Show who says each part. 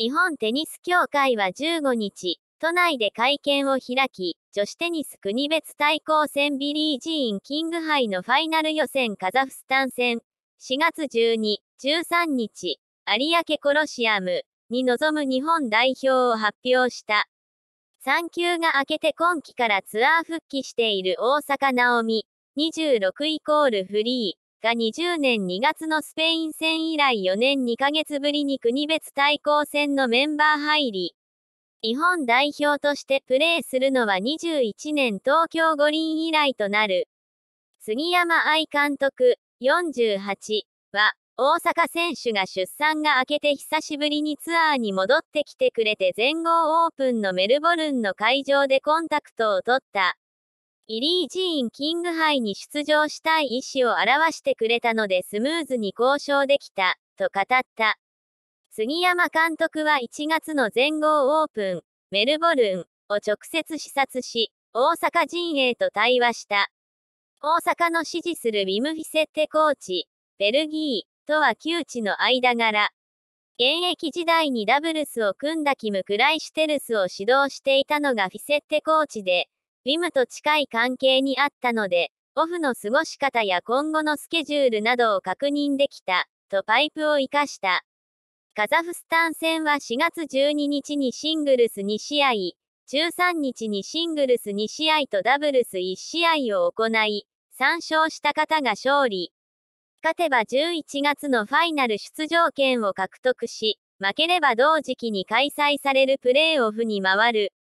Speaker 1: 日本テニス協会は15日、都内で会見を開き、女子テニス国別対抗戦ビリー・ジーン・キング杯のファイナル予選カザフスタン戦、4月12、13日、有明コロシアムに臨む日本代表を発表した。産休が明けて今季からツアー復帰している大阪直美、26イコールフリー。が20年2月のスペイン戦以来4年2ヶ月ぶりに国別対抗戦のメンバー入り。日本代表としてプレーするのは21年東京五輪以来となる。杉山愛監督、48は、大阪選手が出産が明けて久しぶりにツアーに戻ってきてくれて全豪オープンのメルボルンの会場でコンタクトを取った。イリー・ジーン・キング杯に出場したい意思を表してくれたのでスムーズに交渉できた、と語った。杉山監督は1月の全豪オープン、メルボルンを直接視察し、大阪陣営と対話した。大阪の支持するウィムフィセッテコーチ、ベルギーとは窮地の間柄。現役時代にダブルスを組んだキム・クライシュテルスを指導していたのがフィセッテコーチで、ムと近い関係にあったので、オフの過ごし方や今後のスケジュールなどを確認できた、とパイプを生かした。カザフスタン戦は4月12日にシングルス2試合、13日にシングルス2試合とダブルス1試合を行い、3勝した方が勝利。勝てば11月のファイナル出場権を獲得し、負ければ同時期に開催されるプレーオフに回る。